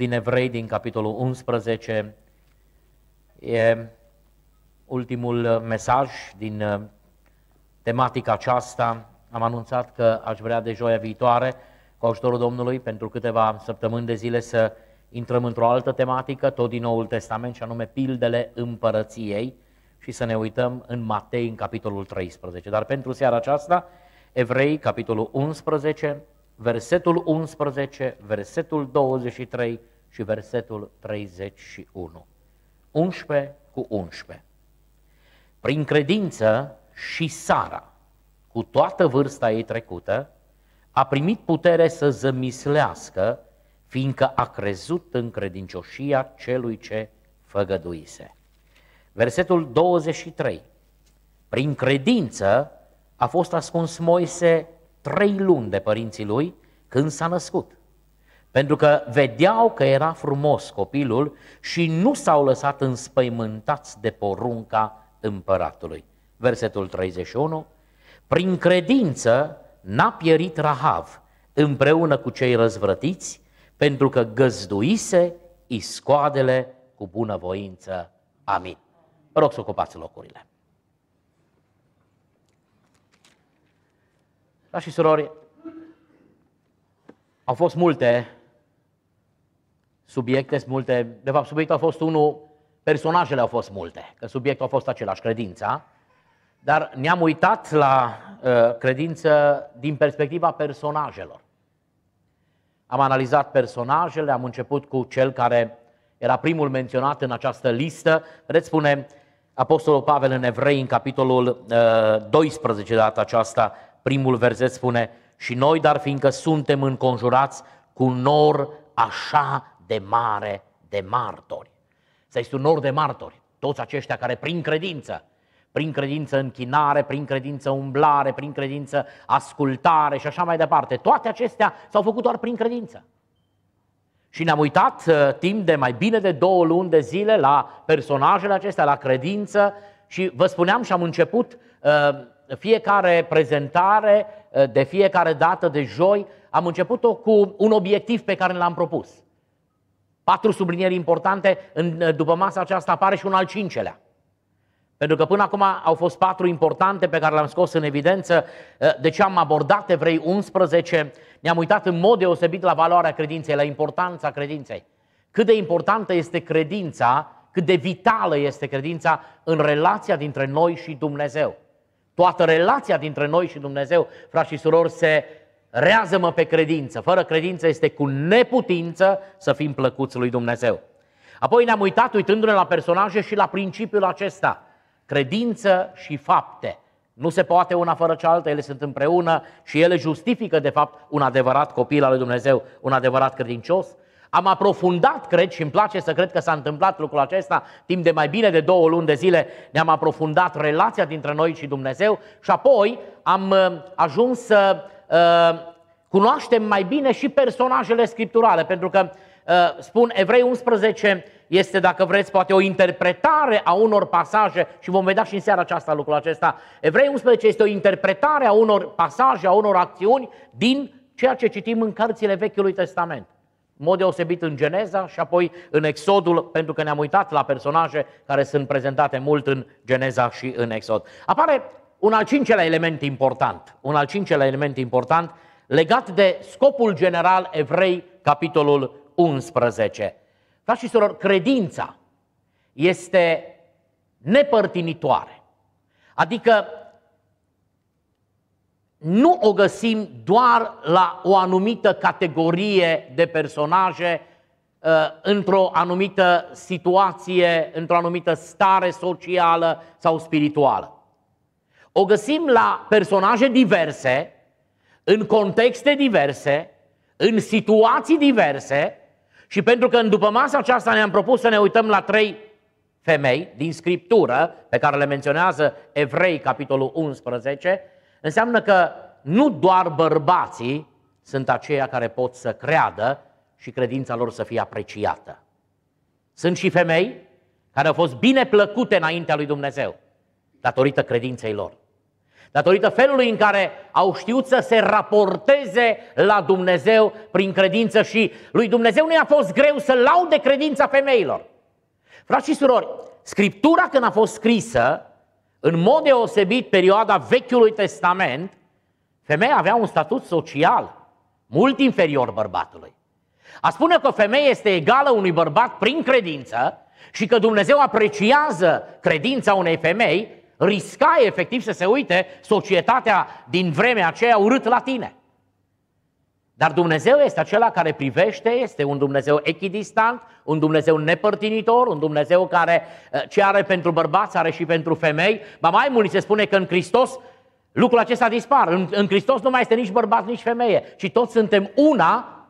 din Evrei, din capitolul 11, e ultimul uh, mesaj din uh, tematica aceasta. Am anunțat că aș vrea de joia viitoare, cu ajutorul Domnului, pentru câteva săptămâni de zile să intrăm într-o altă tematică, tot din Noul Testament, și anume pildele împărăției, și să ne uităm în Matei, în capitolul 13. Dar pentru seara aceasta, Evrei, capitolul 11, versetul 11, versetul 23 și versetul 31. 11 cu 11. Prin credință și Sara, cu toată vârsta ei trecută, a primit putere să zămislească, fiindcă a crezut în credincioșia celui ce făgăduise. Versetul 23. Prin credință a fost ascuns Moise trei luni de părinții lui când s-a născut. Pentru că vedeau că era frumos copilul și nu s-au lăsat înspăimântați de porunca împăratului. Versetul 31. Prin credință n-a pierit Rahav împreună cu cei răzvrătiți, pentru că găzduise iscoadele cu bunăvoință. Amin. Rog să ocupați locurile. Da și surori, au fost multe subiecte, multe, de fapt subiectul a fost unul, personajele au fost multe, că subiectul a fost același, credința, dar ne-am uitat la uh, credință din perspectiva personajelor. Am analizat personajele, am început cu cel care era primul menționat în această listă. Vedeți, spune Apostolul Pavel în Evrei, în capitolul uh, 12 de data aceasta, Primul verset spune, și noi, dar fiindcă suntem înconjurați cu un nor așa de mare de martori. Să este un nor de martori, toți aceștia care prin credință, prin credință închinare, prin credință umblare, prin credință ascultare și așa mai departe, toate acestea s-au făcut doar prin credință. Și ne-am uitat uh, timp de mai bine de două luni de zile la personajele acestea, la credință și vă spuneam și am început uh, fiecare prezentare, eh, de fiecare dată de joi, am început-o cu un obiectiv pe care l-am propus. Patru sublinieri importante, în, eh, după masa aceasta apare și un al cincelea. Pentru că până acum au fost patru importante pe care le-am scos în evidență, eh, de ce am abordat Evrei 11, ne-am uitat în mod deosebit la valoarea credinței, la importanța credinței. Cât de importantă este credința, cât de vitală este credința în relația dintre noi și Dumnezeu. Toată relația dintre noi și Dumnezeu, frați și surori, se rează pe credință. Fără credință este cu neputință să fim plăcuți lui Dumnezeu. Apoi ne-am uitat uitându-ne la personaje și la principiul acesta. Credință și fapte. Nu se poate una fără cealaltă, ele sunt împreună și ele justifică, de fapt, un adevărat copil al lui Dumnezeu, un adevărat credincios. Am aprofundat, cred, și îmi place să cred că s-a întâmplat lucrul acesta timp de mai bine de două luni de zile, ne-am aprofundat relația dintre noi și Dumnezeu și apoi am uh, ajuns să uh, cunoaștem mai bine și personajele scripturale, pentru că uh, spun Evrei 11 este, dacă vreți, poate o interpretare a unor pasaje și vom vedea și în seara aceasta lucrul acesta. Evrei 11 este o interpretare a unor pasaje, a unor acțiuni din ceea ce citim în cărțile Vechiului Testament mod deosebit în Geneza și apoi în Exodul, pentru că ne-am uitat la personaje care sunt prezentate mult în Geneza și în Exod. Apare un al cincelea element important, un al cincelea element important legat de scopul general evrei, capitolul 11. Frați și soror, credința este nepărtinitoare. Adică nu o găsim doar la o anumită categorie de personaje, uh, într-o anumită situație, într-o anumită stare socială sau spirituală. O găsim la personaje diverse, în contexte diverse, în situații diverse și pentru că în după masa aceasta ne-am propus să ne uităm la trei femei din Scriptură, pe care le menționează Evrei, capitolul 11, Înseamnă că nu doar bărbații sunt aceia care pot să creadă și credința lor să fie apreciată. Sunt și femei care au fost bine plăcute înaintea lui Dumnezeu, datorită credinței lor, datorită felului în care au știut să se raporteze la Dumnezeu prin credință și lui Dumnezeu nu i-a fost greu să laude credința femeilor. Frați și surori, Scriptura când a fost scrisă, în mod deosebit, perioada Vechiului Testament, femeia avea un statut social mult inferior bărbatului. A spune că o femeie este egală unui bărbat prin credință și că Dumnezeu apreciază credința unei femei, risca efectiv să se uite societatea din vremea aceea urât la tine. Dar Dumnezeu este acela care privește, este un Dumnezeu echidistant, un Dumnezeu nepărtinitor, un Dumnezeu care eh, ce are pentru bărbați are și pentru femei. Ba mai mult se spune că în Hristos lucrul acesta dispar. În, în Hristos nu mai este nici bărbat, nici femeie, și toți suntem una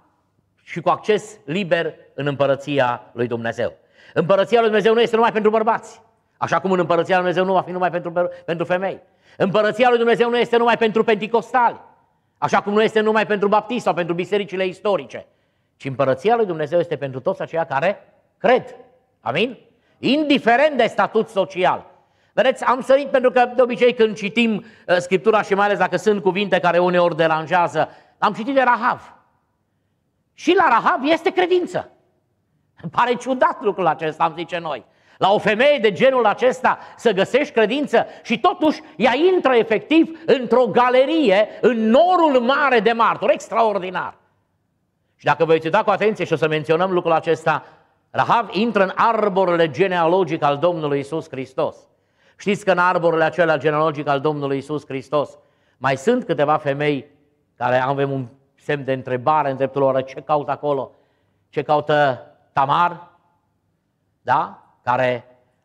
și cu acces liber în împărăția lui Dumnezeu. Împărăția lui Dumnezeu nu este numai pentru bărbați, așa cum în împărăția lui Dumnezeu nu va fi numai pentru, pentru femei. Împărăția lui Dumnezeu nu este numai pentru penticostali, Așa cum nu este numai pentru baptiști sau pentru bisericile istorice, ci împărăția lui Dumnezeu este pentru toți aceia care cred. Amin? Indiferent de statut social. Vedeți, am sărit pentru că de obicei când citim uh, Scriptura și mai ales dacă sunt cuvinte care uneori deranjează, am citit de Rahav. Și la Rahav este credință. Îmi pare ciudat lucrul acesta, am zice noi. La o femeie de genul acesta să găsești credință și totuși ea intră efectiv într-o galerie, în norul mare de martori, extraordinar. Și dacă vă uita cu atenție și o să menționăm lucrul acesta, Rahav intră în arborele genealogic al Domnului Isus Hristos. Știți că în arborele acelea genealogic al Domnului Isus Hristos mai sunt câteva femei care avem un semn de întrebare în dreptul lor, ce caută acolo? Ce caută Tamar? Da? care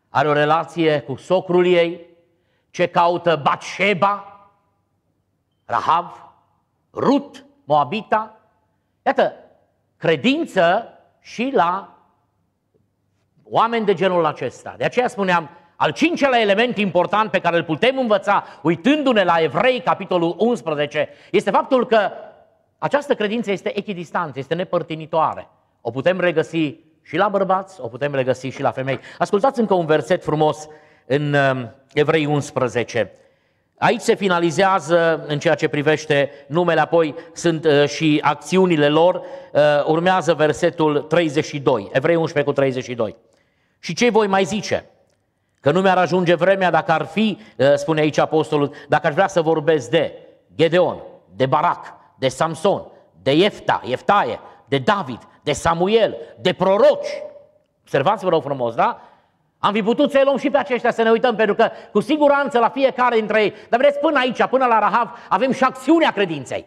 are o relație cu socrul ei, ce caută Batsheba, Rahav, Rut, Moabita. Iată, credință și la oameni de genul acesta. De aceea spuneam, al cincelea element important pe care îl putem învăța uitându-ne la Evrei, capitolul 11, este faptul că această credință este echidistanță, este nepărtinitoare. O putem regăsi și la bărbați, o putem regăsi și la femei. Ascultați încă un verset frumos în um, Evrei 11. Aici se finalizează în ceea ce privește numele, apoi sunt uh, și acțiunile lor. Uh, urmează versetul 32, Evrei 11 cu 32. Și ce voi mai zice? Că nu mi-ar ajunge vremea dacă ar fi, uh, spune aici apostolul, dacă aș vrea să vorbesc de Gedeon, de Barac, de Samson, de Efta, Eftaie, de David, de Samuel, de proroci. Observați-vă rog frumos, da? Am fi putut să-i luăm și pe aceștia să ne uităm, pentru că cu siguranță la fiecare dintre ei, dar vedeți, până aici, până la Rahav, avem și acțiunea credinței.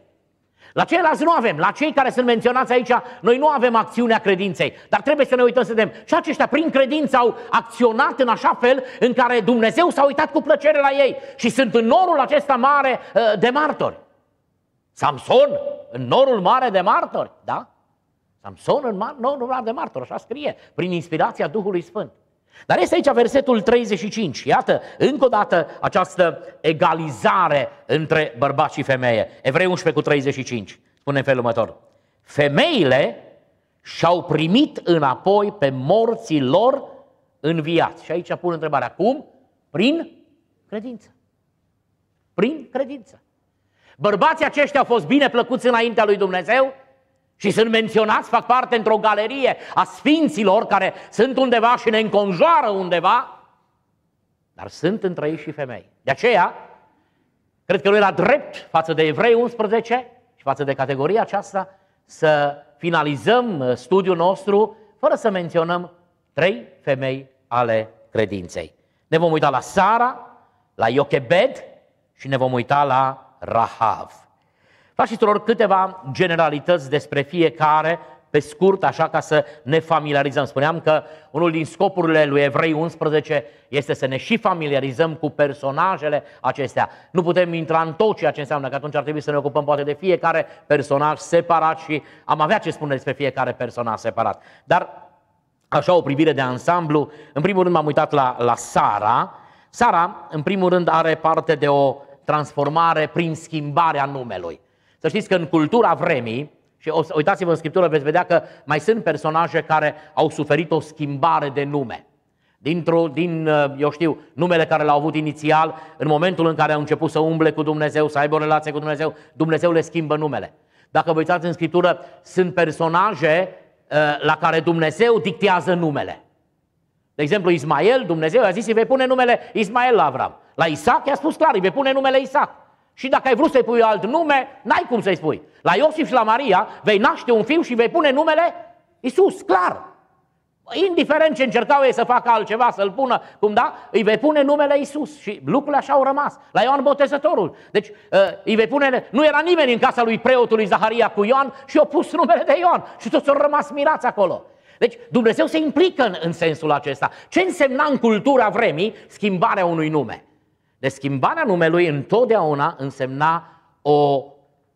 La ceilalți nu avem, la cei care sunt menționați aici, noi nu avem acțiunea credinței, dar trebuie să ne uităm să vedem. Și aceștia prin credință au acționat în așa fel în care Dumnezeu s-a uitat cu plăcere la ei și sunt în norul acesta mare uh, de martori. Samson, în norul mare de martori, da? Samson în mar- nu, de martor, așa scrie, prin inspirația Duhului Sfânt. Dar este aici versetul 35. Iată, încă o dată, această egalizare între bărbați și femeie. Evrei 11 cu 35 spune în felul următor. Femeile și-au primit înapoi pe morții lor înviați. Și aici pun întrebarea, cum? Prin credință. Prin credință. Bărbații aceștia au fost bine plăcuți înaintea lui Dumnezeu și sunt menționați, fac parte într-o galerie a sfinților care sunt undeva și ne înconjoară undeva, dar sunt între ei și femei. De aceea, cred că nu era drept față de evrei 11 și față de categoria aceasta să finalizăm uh, studiul nostru fără să menționăm trei femei ale credinței. Ne vom uita la Sara, la Iochebed și ne vom uita la Rahav. Frașilor, câteva generalități despre fiecare, pe scurt, așa ca să ne familiarizăm. Spuneam că unul din scopurile lui Evrei 11 este să ne și familiarizăm cu personajele acestea. Nu putem intra în tot ceea ce înseamnă, că atunci ar trebui să ne ocupăm poate de fiecare personaj separat și am avea ce spune despre fiecare personaj separat. Dar așa o privire de ansamblu, în primul rând m-am uitat la, la Sara. Sara, în primul rând, are parte de o transformare prin schimbarea numelui. Să știți că în cultura vremii, și uitați-vă în Scriptură, veți vedea că mai sunt personaje care au suferit o schimbare de nume. Dintr-o, din, uh, eu știu, numele care l-au avut inițial, în momentul în care au început să umble cu Dumnezeu, să aibă o relație cu Dumnezeu, Dumnezeu le schimbă numele. Dacă vă uitați în Scriptură, sunt personaje uh, la care Dumnezeu dictează numele. De exemplu, Ismael, Dumnezeu a zis, îi vei pune numele Ismael la Avram. La Isaac i-a spus clar, îi vei pune numele Isaac. Și dacă ai vrut să-i pui alt nume, n-ai cum să-i spui. La Iosif și la Maria vei naște un fiu și vei pune numele Isus, clar. Indiferent ce încercau ei să facă altceva, să-l pună, cum da, îi vei pune numele Isus și lucrurile așa au rămas. La Ioan Botezătorul. Deci ă, îi vei pune, nu era nimeni în casa lui preotului Zaharia cu Ioan și au pus numele de Ioan și toți au rămas mirați acolo. Deci Dumnezeu se implică în, în sensul acesta. Ce însemna în cultura vremii schimbarea unui nume? Deci schimbarea numelui întotdeauna însemna o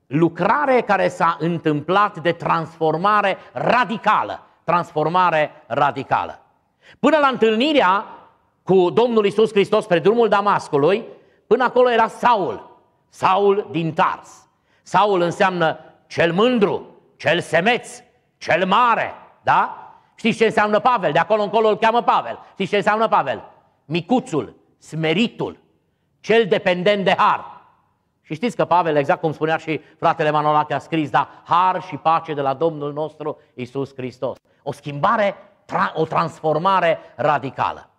lucrare care s-a întâmplat de transformare radicală. Transformare radicală. Până la întâlnirea cu Domnul Isus Hristos pe drumul Damascului, până acolo era Saul. Saul din Tars. Saul înseamnă cel mândru, cel semeț, cel mare, da? Știți ce înseamnă Pavel? De acolo încolo îl cheamă Pavel. Știți ce înseamnă Pavel? Micuțul, smeritul, cel dependent de har. Și știți că Pavel, exact cum spunea și fratele Manolache, a scris, da, har și pace de la Domnul nostru Isus Hristos. O schimbare, tra- o transformare radicală.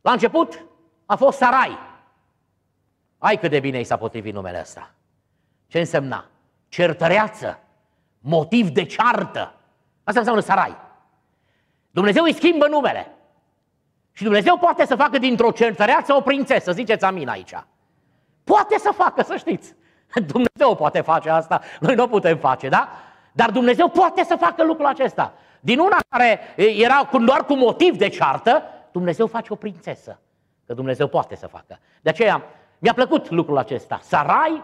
La început a fost Sarai. Ai cât de bine i s-a potrivit numele ăsta. Ce însemna? Certăreață, motiv de ceartă. Asta înseamnă Sarai. Dumnezeu îi schimbă numele. Și Dumnezeu poate să facă dintr-o cerțăreață o prințesă, ziceți amin aici. Poate să facă, să știți. Dumnezeu poate face asta, noi nu putem face, da? Dar Dumnezeu poate să facă lucrul acesta. Din una care era doar cu motiv de ceartă, Dumnezeu face o prințesă. Că Dumnezeu poate să facă. De aceea mi-a plăcut lucrul acesta. Sarai,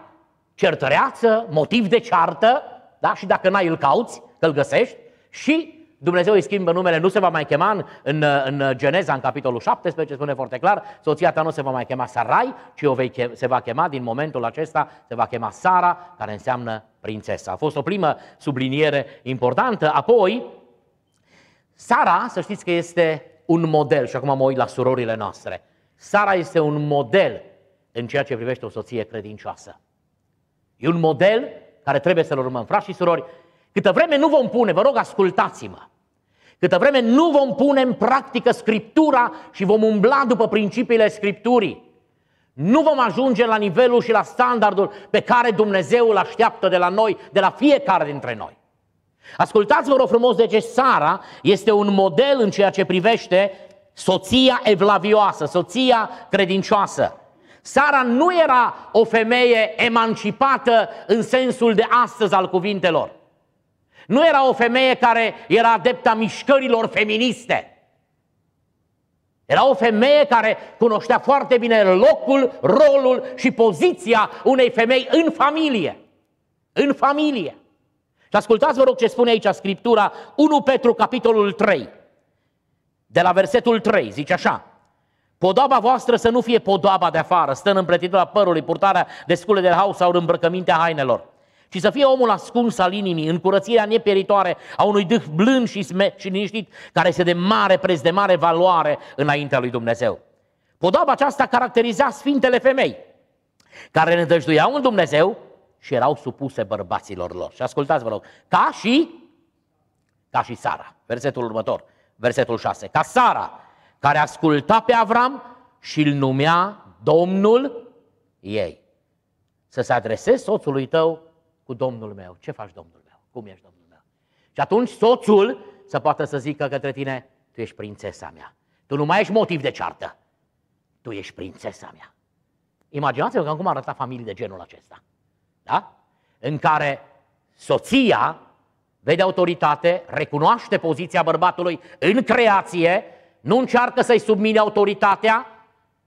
certăreață, motiv de ceartă, da? și dacă n-ai îl cauți, că îl găsești, și Dumnezeu îi schimbă numele, nu se va mai chema în, în, în Geneza, în capitolul 17, spune foarte clar, soția ta nu se va mai chema Sarai, ci o vei, se va chema din momentul acesta, se va chema Sara, care înseamnă prințesa. A fost o primă subliniere importantă. Apoi, Sara, să știți că este un model, și acum mă uit la surorile noastre, Sara este un model în ceea ce privește o soție credincioasă. E un model care trebuie să-l urmăm. Frați și surori, Câtă vreme nu vom pune, vă rog, ascultați-mă, câtă vreme nu vom pune în practică Scriptura și vom umbla după principiile Scripturii, nu vom ajunge la nivelul și la standardul pe care Dumnezeu îl așteaptă de la noi, de la fiecare dintre noi. Ascultați-vă rog frumos de ce Sara este un model în ceea ce privește soția evlavioasă, soția credincioasă. Sara nu era o femeie emancipată în sensul de astăzi al cuvintelor. Nu era o femeie care era adepta mișcărilor feministe. Era o femeie care cunoștea foarte bine locul, rolul și poziția unei femei în familie. În familie. Și ascultați, vă rog, ce spune aici Scriptura 1 Petru, capitolul 3, de la versetul 3, zice așa. Podoaba voastră să nu fie podoaba de afară, stând împletitura părului, purtarea de scule de haus sau îmbrăcămintea hainelor, și să fie omul ascuns al inimii, în curățirea neperitoare a unui duh blând și, sme- și liniștit, care este de mare preț, de mare valoare înaintea lui Dumnezeu. Podoaba aceasta caracteriza sfintele femei, care ne dăjduiau în Dumnezeu și erau supuse bărbaților lor. Și ascultați, vă rog, ca și, ca și Sara. Versetul următor, versetul 6. Ca Sara, care asculta pe Avram și îl numea Domnul ei. Să se adresezi soțului tău cu domnul meu. Ce faci, domnul meu? Cum ești, domnul meu? Și atunci soțul să poată să zică către tine, tu ești prințesa mea. Tu nu mai ești motiv de ceartă. Tu ești prințesa mea. Imaginați-vă că cum arăta familii de genul acesta. Da? În care soția vede autoritate, recunoaște poziția bărbatului în creație, nu încearcă să-i submine autoritatea,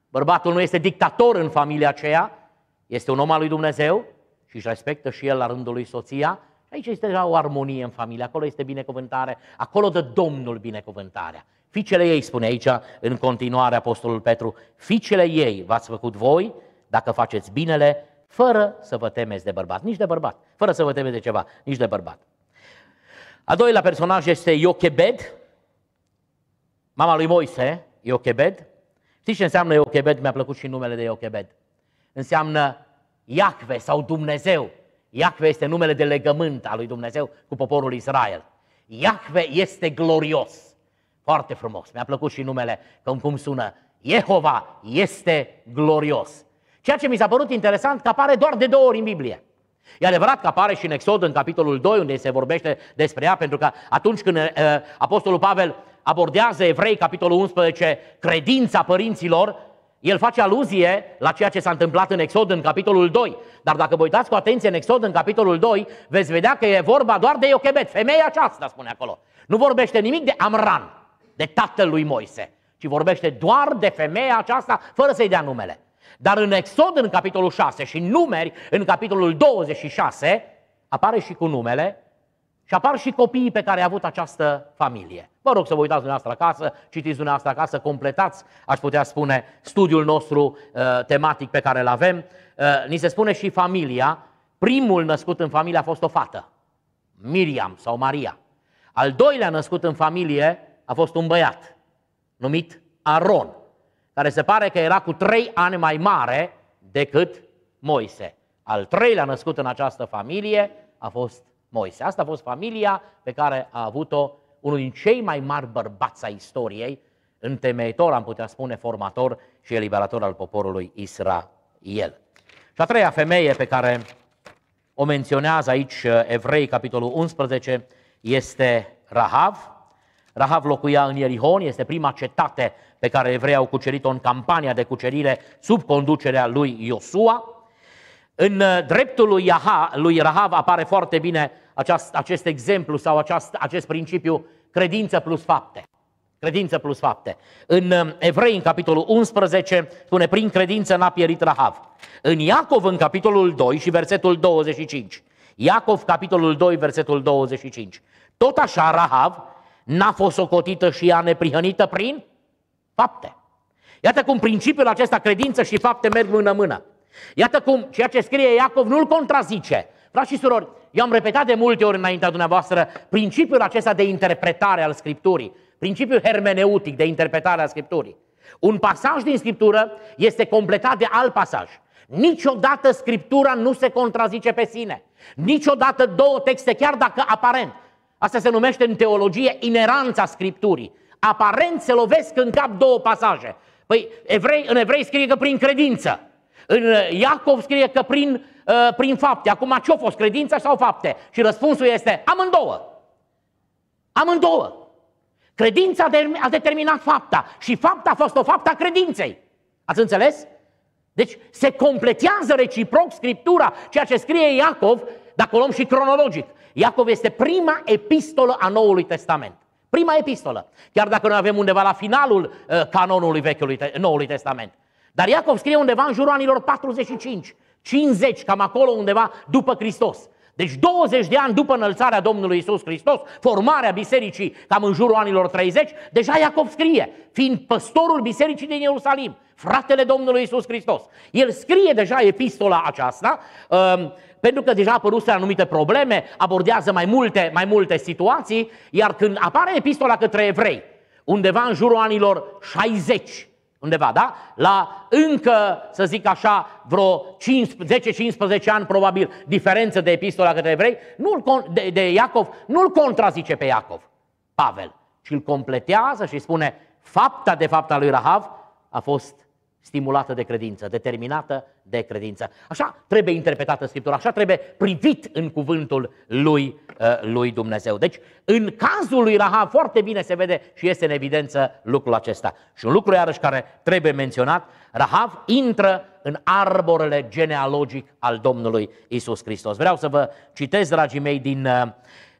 bărbatul nu este dictator în familia aceea, este un om al lui Dumnezeu, și își respectă și el la rândul lui soția. aici este deja o armonie în familie, acolo este binecuvântare, acolo dă Domnul binecuvântarea. Ficele ei, spune aici în continuare Apostolul Petru, ficele ei v-ați făcut voi dacă faceți binele fără să vă temeți de bărbat, nici de bărbat, fără să vă temeți de ceva, nici de bărbat. A doilea personaj este Iochebed, mama lui Moise, Iochebed. Știți ce înseamnă Iochebed? Mi-a plăcut și numele de Iochebed. Înseamnă Iacve sau Dumnezeu. Iacve este numele de legământ al lui Dumnezeu cu poporul Israel. Iacve este glorios. Foarte frumos. Mi-a plăcut și numele, cum, cum sună. Jehova este glorios. Ceea ce mi s-a părut interesant că apare doar de două ori în Biblie. E adevărat că apare și în Exod, în capitolul 2, unde se vorbește despre ea, pentru că atunci când uh, Apostolul Pavel abordează Evrei, capitolul 11, credința părinților, el face aluzie la ceea ce s-a întâmplat în Exod în capitolul 2. Dar dacă vă uitați cu atenție în Exod în capitolul 2, veți vedea că e vorba doar de Iochebet, femeia aceasta spune acolo. Nu vorbește nimic de Amran, de tatăl lui Moise, ci vorbește doar de femeia aceasta fără să-i dea numele. Dar în Exod în capitolul 6 și numeri în capitolul 26 apare și cu numele și apar și copiii pe care a avut această familie. Vă rog să vă uitați dumneavoastră acasă, citiți dumneavoastră acasă, completați, aș putea spune, studiul nostru uh, tematic pe care îl avem. Uh, ni se spune și familia. Primul născut în familie a fost o fată, Miriam sau Maria. Al doilea născut în familie a fost un băiat, numit Aron, care se pare că era cu trei ani mai mare decât Moise. Al treilea născut în această familie a fost Moise. Asta a fost familia pe care a avut-o unul din cei mai mari bărbați ai istoriei, întemeitor, am putea spune, formator și eliberator al poporului Israel. Și a treia femeie pe care o menționează aici uh, Evrei, capitolul 11, este Rahav. Rahav locuia în Ierihon, este prima cetate pe care evreii au cucerit-o în campania de cucerire sub conducerea lui Iosua. În uh, dreptul lui, Iaha, lui Rahav apare foarte bine aceast, acest exemplu sau aceast, acest principiu credință plus fapte. Credință plus fapte. În um, Evrei, în capitolul 11, spune, prin credință n-a pierit Rahav. În Iacov, în capitolul 2 și versetul 25. Iacov, capitolul 2, versetul 25. Tot așa Rahav n-a fost socotită și ea neprihănită prin fapte. Iată cum principiul acesta, credință și fapte, merg mână-mână. Iată cum ceea ce scrie Iacov nu-l contrazice. Frați și surori, eu am repetat de multe ori înaintea dumneavoastră principiul acesta de interpretare al Scripturii, principiul hermeneutic de interpretare a Scripturii. Un pasaj din Scriptură este completat de alt pasaj. Niciodată Scriptura nu se contrazice pe sine. Niciodată două texte, chiar dacă aparent. Asta se numește în teologie ineranța Scripturii. Aparent se lovesc în cap două pasaje. Păi evrei, în evrei scrie că prin credință. În uh, Iacov scrie că prin, uh, prin fapte. Acum ce-a fost, credința sau fapte? Și răspunsul este amândouă. Amândouă. Credința a determinat fapta și fapta a fost o faptă a credinței. Ați înțeles? Deci se completează reciproc Scriptura, ceea ce scrie Iacov, dacă o luăm și cronologic. Iacov este prima epistolă a Noului Testament. Prima epistolă. Chiar dacă noi avem undeva la finalul uh, canonului Vechiului, Noului Testament. Dar Iacov scrie undeva în jurul anilor 45, 50, cam acolo undeva după Hristos. Deci 20 de ani după înălțarea Domnului Isus Hristos, formarea bisericii cam în jurul anilor 30, deja Iacov scrie, fiind păstorul bisericii din Ierusalim, fratele Domnului Isus Hristos. El scrie deja epistola aceasta, um, pentru că deja apăruse anumite probleme, abordează mai multe, mai multe situații, iar când apare epistola către evrei, undeva în jurul anilor 60, undeva, da? La încă, să zic așa, vreo 10-15 ani probabil diferență de epistola către evrei, nu de, de Iacov, nu-l contrazice pe Iacov, Pavel, ci îl completează și spune fapta de fapta lui Rahav a fost stimulată de credință, determinată de credință. Așa trebuie interpretată Scriptura, așa trebuie privit în cuvântul lui, uh, lui Dumnezeu. Deci, în cazul lui Rahab, foarte bine se vede și este în evidență lucrul acesta. Și un lucru iarăși care trebuie menționat, Rahab intră în arborele genealogic al Domnului Isus Hristos. Vreau să vă citesc, dragii mei, din uh,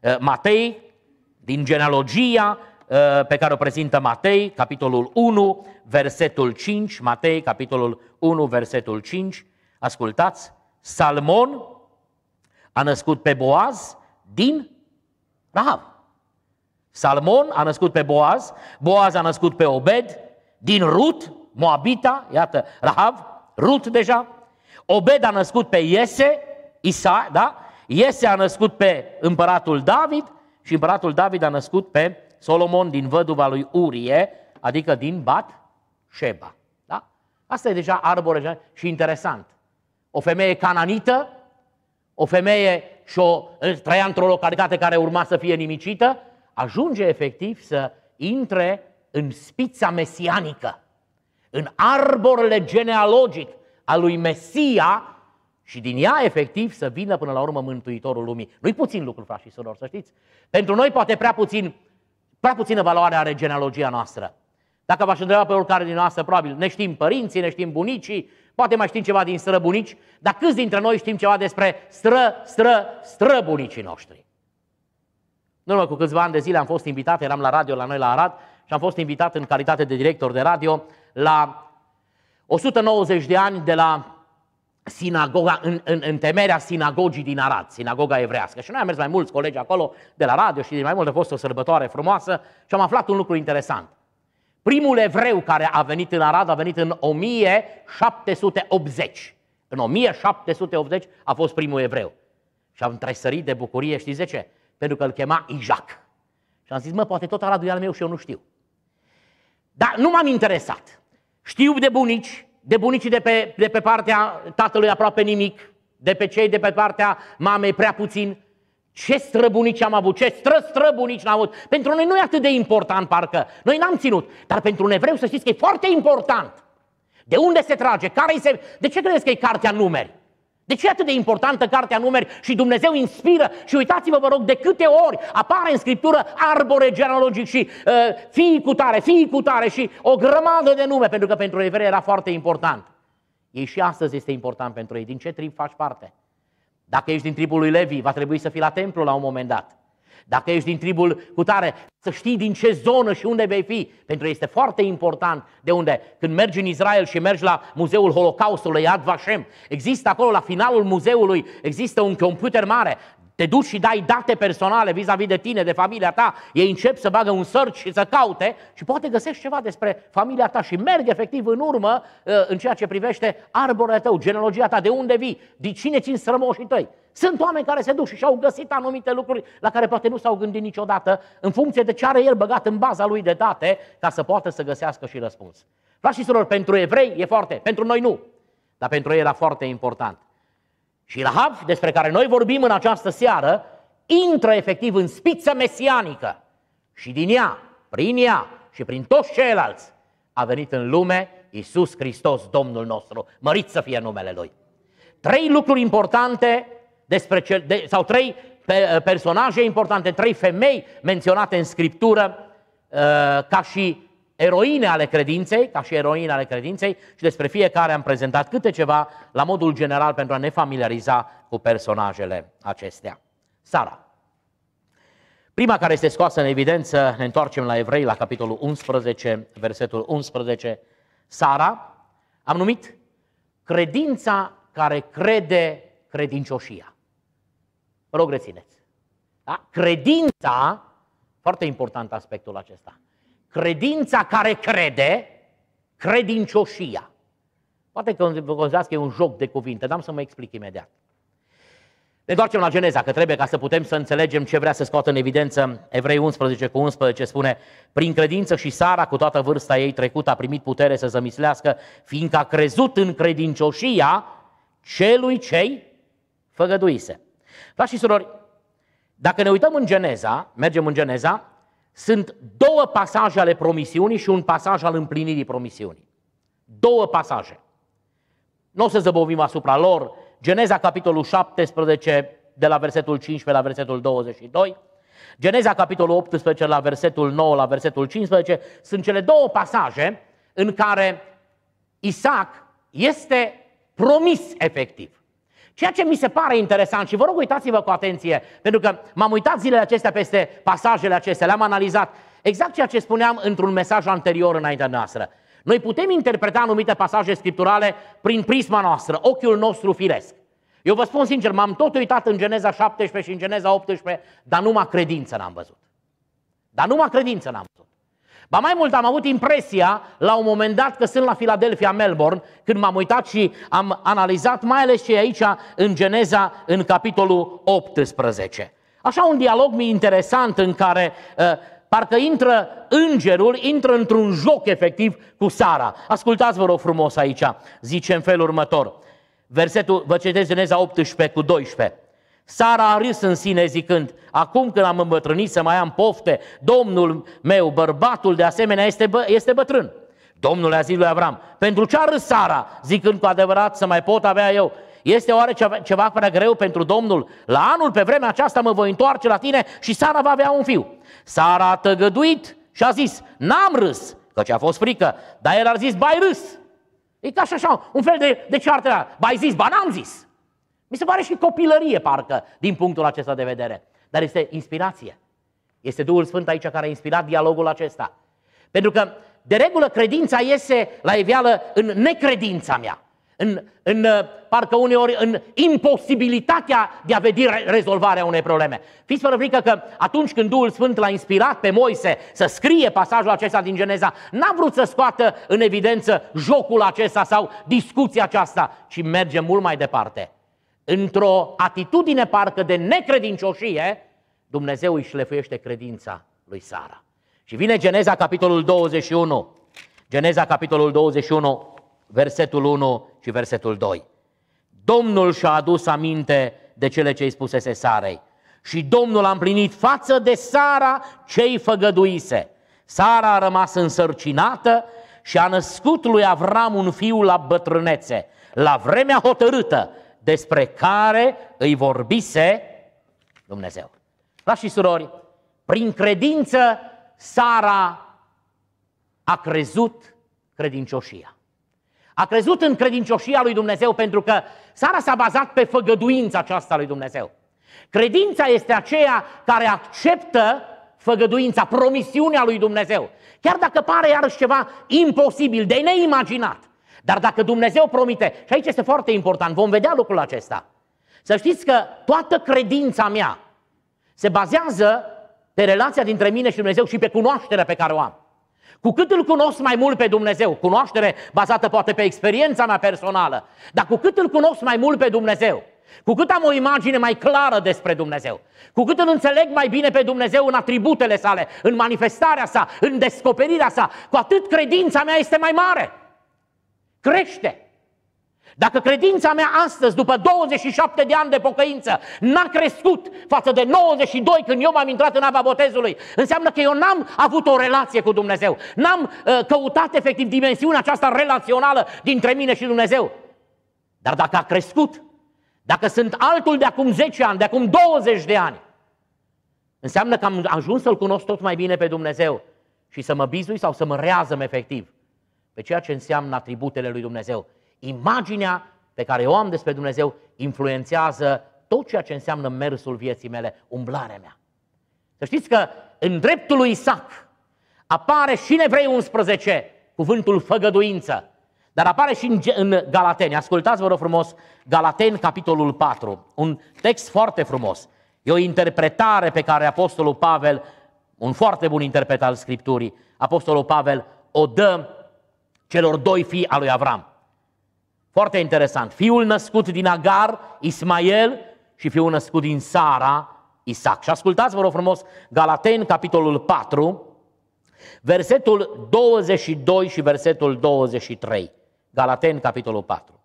uh, Matei, din genealogia Uh, pe care o prezintă Matei, capitolul 1, versetul 5, Matei, capitolul 1, versetul 5, ascultați, Salmon a născut pe Boaz din Rahav. Salmon a născut pe Boaz, Boaz a născut pe Obed, din Rut, Moabita, iată, Rahav, Rut deja, Obed a născut pe Iese, Isa, da? Iese a născut pe împăratul David și împăratul David a născut pe Solomon din văduva lui Urie, adică din Bat Sheba. Da? Asta e deja arbore și interesant. O femeie cananită, o femeie și o trăia într-o localitate care urma să fie nimicită, ajunge efectiv să intre în spița mesianică, în arborele genealogic al lui Mesia și din ea efectiv să vină până la urmă Mântuitorul lumii. Nu-i puțin lucru, frați și surori, să știți. Pentru noi poate prea puțin Prea puțină valoare are genealogia noastră. Dacă v-aș întreba pe oricare din noastră, probabil ne știm părinții, ne știm bunicii, poate mai știm ceva din străbunici, dar câți dintre noi știm ceva despre stră, stră, străbunicii noștri? În urmă cu câțiva ani de zile am fost invitat, eram la radio la noi la Arad și am fost invitat în calitate de director de radio la 190 de ani de la sinagoga, în, în, în temerea sinagogii din Arad, sinagoga evrească. Și noi am mers mai mulți colegi acolo de la radio și din mai multe, a fost o sărbătoare frumoasă și am aflat un lucru interesant. Primul evreu care a venit în Arad a venit în 1780. În 1780 a fost primul evreu. Și am tresărit de bucurie, știți de ce? Pentru că îl chema Ijac. Și am zis, mă, poate tot Aradul e al meu și eu nu știu. Dar nu m-am interesat. Știu de bunici, de bunicii de pe, de pe partea tatălui aproape nimic, de pe cei de pe partea mamei prea puțin. Ce străbunici am avut, ce stră străbunici n-am avut. Pentru noi nu e atât de important parcă, noi n-am ținut, dar pentru un evreu să știți că e foarte important. De unde se trage? Care se... De ce credeți că e cartea numeri? De ce e atât de importantă cartea numeri și Dumnezeu inspiră? Și uitați-vă, vă rog, de câte ori apare în Scriptură arbore genealogic și uh, fii cu tare, fii cu tare și o grămadă de nume, pentru că pentru evrei era foarte important. Ei și astăzi este important pentru ei. Din ce trib faci parte? Dacă ești din tribul lui Levi, va trebui să fii la templu la un moment dat dacă ești din tribul cutare, să știi din ce zonă și unde vei fi. Pentru că este foarte important de unde. Când mergi în Israel și mergi la Muzeul Holocaustului, Yad Vashem, există acolo, la finalul muzeului, există un computer mare. Te duci și dai date personale vis-a-vis de tine, de familia ta, ei încep să bagă un search și să caute și poate găsești ceva despre familia ta și merg efectiv în urmă uh, în ceea ce privește arborele tău, genealogia ta, de unde vii, de cine țin strămoșii tăi. Sunt oameni care se duc și și-au găsit anumite lucruri la care poate nu s-au gândit niciodată, în funcție de ce are el băgat în baza lui de date, ca să poată să găsească și răspuns. Frați surori, pentru evrei e foarte, pentru noi nu, dar pentru ei era foarte important. Și Rahab, despre care noi vorbim în această seară, intră efectiv în spiță mesianică și din ea, prin ea și prin toți ceilalți, a venit în lume Isus Hristos, Domnul nostru. Mărit să fie numele Lui. Trei lucruri importante despre cel, de, sau trei pe, uh, personaje importante, trei femei menționate în scriptură uh, ca și eroine ale credinței, ca și eroine ale credinței și despre fiecare am prezentat câte ceva la modul general pentru a ne familiariza cu personajele acestea. Sara. Prima care este scoasă în evidență, ne întoarcem la Evrei, la capitolul 11, versetul 11. Sara, am numit credința care crede credincioșia. Vă rog, rețineți. Da? Credința, foarte important aspectul acesta, credința care crede, credincioșia. Poate că vă considerați că e un joc de cuvinte, dar am să mă explic imediat. Ne doarcem la Geneza, că trebuie ca să putem să înțelegem ce vrea să scoată în evidență Evrei 11 cu 11, spune Prin credință și Sara, cu toată vârsta ei trecută, a primit putere să zămislească, fiindcă a crezut în credincioșia celui cei făgăduise. Frați și surori, dacă ne uităm în Geneza, mergem în Geneza, sunt două pasaje ale promisiunii și un pasaj al împlinirii promisiunii. Două pasaje. Nu o să zăbovim asupra lor. Geneza, capitolul 17, de la versetul 15 la versetul 22. Geneza, capitolul 18, la versetul 9 la versetul 15. Sunt cele două pasaje în care Isaac este promis efectiv. Ceea ce mi se pare interesant și vă rog uitați-vă cu atenție, pentru că m-am uitat zilele acestea peste pasajele acestea, le-am analizat, exact ceea ce spuneam într-un mesaj anterior înaintea noastră. Noi putem interpreta anumite pasaje scripturale prin prisma noastră, ochiul nostru firesc. Eu vă spun sincer, m-am tot uitat în Geneza 17 și în Geneza 18, dar numai credință n-am văzut. Dar numai credință n-am Ba mai mult, am avut impresia la un moment dat că sunt la Philadelphia, Melbourne, când m-am uitat și am analizat mai ales ce e aici în Geneza, în capitolul 18. Așa un dialog interesant în care uh, parcă intră îngerul, intră într-un joc efectiv cu Sara. Ascultați, vă rog frumos aici, zice în felul următor. Versetul, vă citesc Geneza 18 cu 12. Sara a râs în sine zicând, acum când am îmbătrânit să mai am pofte, domnul meu, bărbatul de asemenea, este, bă, este bătrân. Domnul a zis lui Avram, pentru ce a râs Sara, zicând cu adevărat să mai pot avea eu? Este oare ceva, prea greu pentru Domnul? La anul, pe vremea aceasta, mă voi întoarce la tine și Sara va avea un fiu. Sara a tăgăduit și a zis, n-am râs, căci a fost frică, dar el a zis, bai râs. E ca și așa, un fel de, de ceartă, bai zis, ba n-am zis. Mi se pare și copilărie, parcă, din punctul acesta de vedere. Dar este inspirație. Este Duhul Sfânt aici care a inspirat dialogul acesta. Pentru că, de regulă, credința iese la iveală în necredința mea. În, în, uh, parcă uneori, în imposibilitatea de a vedea rezolvarea unei probleme. Fiți fără frică că atunci când Duhul Sfânt l-a inspirat pe Moise să scrie pasajul acesta din Geneza, n-a vrut să scoată în evidență jocul acesta sau discuția aceasta, ci merge mult mai departe într-o atitudine parcă de necredincioșie, Dumnezeu îi șlefuiește credința lui Sara. Și vine Geneza, capitolul 21. Geneza, capitolul 21, versetul 1 și versetul 2. Domnul și-a adus aminte de cele ce îi spusese Sarei. Și Domnul a împlinit față de Sara ce îi făgăduise. Sara a rămas însărcinată și a născut lui Avram un fiu la bătrânețe, la vremea hotărâtă, despre care îi vorbise Dumnezeu. La și surori, prin credință Sara a crezut credincioșia. A crezut în credincioșia lui Dumnezeu pentru că Sara s-a bazat pe făgăduința aceasta lui Dumnezeu. Credința este aceea care acceptă făgăduința, promisiunea lui Dumnezeu. Chiar dacă pare iarăși ceva imposibil, de neimaginat. Dar dacă Dumnezeu promite, și aici este foarte important, vom vedea lucrul acesta. Să știți că toată credința mea se bazează pe relația dintre mine și Dumnezeu și pe cunoașterea pe care o am. Cu cât îl cunosc mai mult pe Dumnezeu, cunoaștere bazată poate pe experiența mea personală, dar cu cât îl cunosc mai mult pe Dumnezeu, cu cât am o imagine mai clară despre Dumnezeu, cu cât îl înțeleg mai bine pe Dumnezeu în atributele sale, în manifestarea sa, în descoperirea sa, cu atât credința mea este mai mare crește. Dacă credința mea astăzi, după 27 de ani de pocăință, n-a crescut față de 92 când eu m-am intrat în apa botezului, înseamnă că eu n-am avut o relație cu Dumnezeu. N-am uh, căutat efectiv dimensiunea aceasta relațională dintre mine și Dumnezeu. Dar dacă a crescut, dacă sunt altul de acum 10 ani, de acum 20 de ani, înseamnă că am ajuns să-L cunosc tot mai bine pe Dumnezeu și să mă bizui sau să mă reazăm efectiv pe ceea ce înseamnă atributele lui Dumnezeu. Imaginea pe care o am despre Dumnezeu influențează tot ceea ce înseamnă mersul vieții mele, umblarea mea. Să știți că în dreptul lui Isaac apare și în Evrei 11 cuvântul făgăduință, dar apare și în, Galateni. Ascultați, vă rog frumos, Galateni, capitolul 4, un text foarte frumos. E o interpretare pe care Apostolul Pavel, un foarte bun interpret al Scripturii, Apostolul Pavel o dă celor doi fii al lui Avram. Foarte interesant. Fiul născut din Agar, Ismael, și fiul născut din Sara, Isaac. Și ascultați, vă rog frumos, Galaten, capitolul 4, versetul 22 și versetul 23. Galaten, capitolul 4.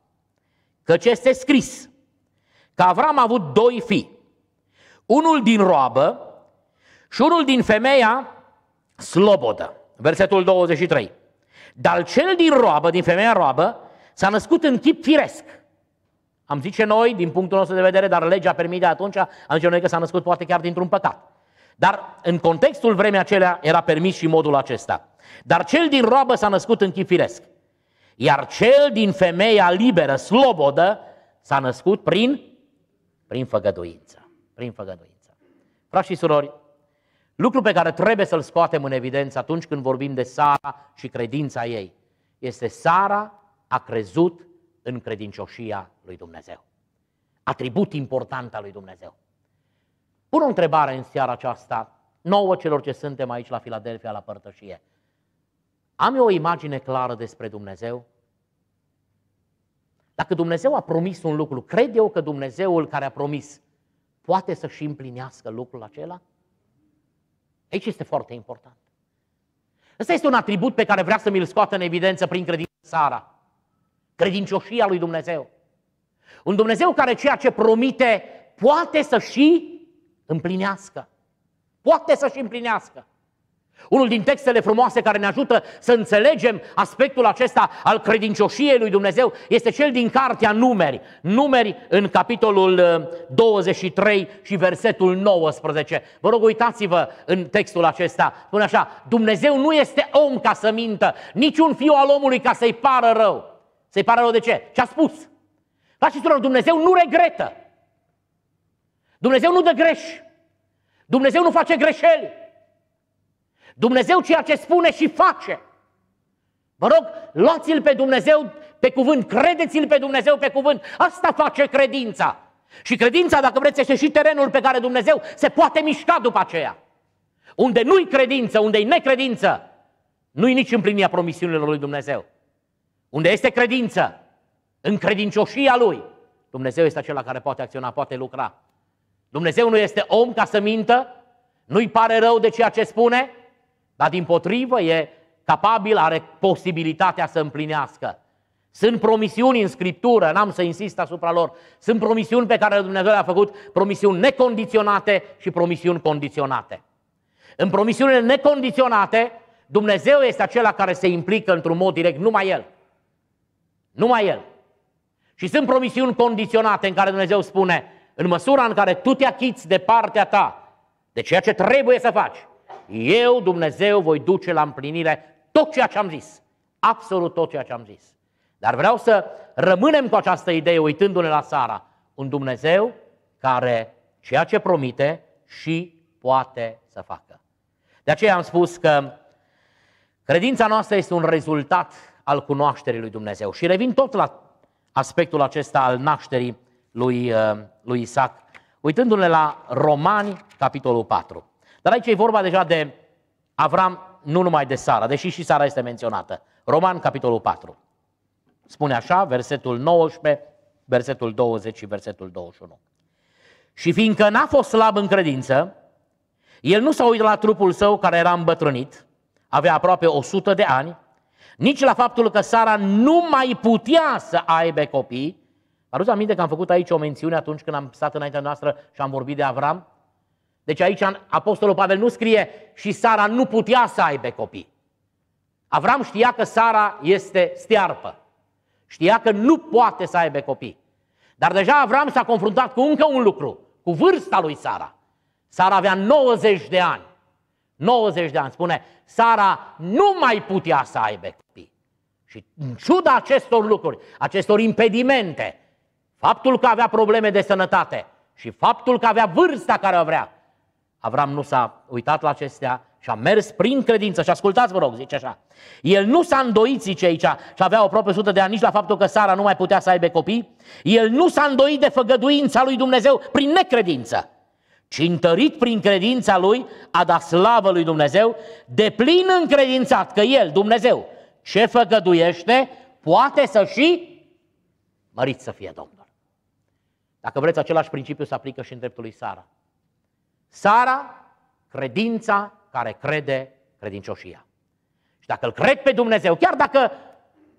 Căci este scris că Avram a avut doi fii, unul din roabă și unul din femeia slobodă. Versetul 23. Dar cel din roabă, din femeia roabă, s-a născut în chip firesc. Am zice noi, din punctul nostru de vedere, dar legea permite atunci, am zice noi că s-a născut poate chiar dintr-un păcat. Dar în contextul vremii acelea era permis și modul acesta. Dar cel din roabă s-a născut în chip firesc. Iar cel din femeia liberă, slobodă, s-a născut prin, prin făgăduință. Prin făgăduință. Frați și surori, Lucru pe care trebuie să-l scoatem în evidență atunci când vorbim de Sara și credința ei este Sara a crezut în credincioșia lui Dumnezeu. Atribut important al lui Dumnezeu. Pun o întrebare în seara aceasta, nouă celor ce suntem aici la Filadelfia, la părtășie. Am eu o imagine clară despre Dumnezeu? Dacă Dumnezeu a promis un lucru, cred eu că Dumnezeul care a promis poate să și împlinească lucrul acela? Aici este foarte important. Ăsta este un atribut pe care vrea să mi-l scoată în evidență prin credința Sara. Credincioșia lui Dumnezeu. Un Dumnezeu care ceea ce promite poate să și împlinească. Poate să și împlinească. Unul din textele frumoase care ne ajută să înțelegem aspectul acesta al credincioșiei lui Dumnezeu este cel din cartea Numeri. Numeri în capitolul 23 uh, și versetul 19. Vă rog, uitați-vă în textul acesta. Spune așa, Dumnezeu nu este om ca să mintă, niciun fiu al omului ca să-i pară rău. Să-i pară rău de ce? Ce a spus? Fraților, Dumnezeu nu regretă. Dumnezeu nu dă greș. Dumnezeu nu face greșeli. Dumnezeu ceea ce spune și face. Vă rog, luați-l pe Dumnezeu pe cuvânt, credeți-l pe Dumnezeu pe cuvânt. Asta face credința. Și credința, dacă vreți, este și terenul pe care Dumnezeu se poate mișca după aceea. Unde nu-i credință, unde-i necredință, nu-i nici împlinirea promisiunilor lui Dumnezeu. Unde este credință, în credincioșia lui, Dumnezeu este acela care poate acționa, poate lucra. Dumnezeu nu este om ca să mintă, nu-i pare rău de ceea ce spune, dar din potrivă e capabil, are posibilitatea să împlinească. Sunt promisiuni în Scriptură, n-am să insist asupra lor. Sunt promisiuni pe care Dumnezeu le-a făcut, promisiuni necondiționate și promisiuni condiționate. În promisiunile necondiționate, Dumnezeu este acela care se implică într-un mod direct, numai El. Numai El. Și sunt promisiuni condiționate în care Dumnezeu spune, în măsura în care tu te achiți de partea ta, de ceea ce trebuie să faci, eu, Dumnezeu, voi duce la împlinire tot ceea ce am zis. Absolut tot ceea ce am zis. Dar vreau să rămânem cu această idee, uitându-ne la Sara. Un Dumnezeu care ceea ce promite și poate să facă. De aceea am spus că credința noastră este un rezultat al cunoașterii lui Dumnezeu. Și revin tot la aspectul acesta al nașterii lui, uh, lui Isaac, uitându-ne la Romani, capitolul 4. Dar aici e vorba deja de Avram, nu numai de Sara, deși și Sara este menționată. Roman, capitolul 4. Spune așa, versetul 19, versetul 20 și versetul 21. Și fiindcă n-a fost slab în credință, el nu s-a uitat la trupul său care era îmbătrânit, avea aproape 100 de ani, nici la faptul că Sara nu mai putea să aibă copii. Aduți aminte că am făcut aici o mențiune atunci când am stat înaintea noastră și am vorbit de Avram? Deci aici Apostolul Pavel nu scrie și Sara nu putea să aibă copii. Avram știa că Sara este stearpă. Știa că nu poate să aibă copii. Dar deja Avram s-a confruntat cu încă un lucru, cu vârsta lui Sara. Sara avea 90 de ani. 90 de ani. Spune, Sara nu mai putea să aibă copii. Și în ciuda acestor lucruri, acestor impedimente, faptul că avea probleme de sănătate și faptul că avea vârsta care o vrea, Avram nu s-a uitat la acestea și a mers prin credință. Și ascultați, vă rog, zice așa. El nu s-a îndoit, zice aici, și avea aproape sută de ani, nici la faptul că Sara nu mai putea să aibă copii. El nu s-a îndoit de făgăduința lui Dumnezeu prin necredință, ci întărit prin credința lui, a dat slavă lui Dumnezeu, de plin încredințat că El, Dumnezeu, ce făgăduiește, poate să și mărit să fie Domnul. Dacă vreți, același principiu se aplică și în dreptul lui Sara. Sara, credința care crede credincioșia. Și dacă îl cred pe Dumnezeu, chiar dacă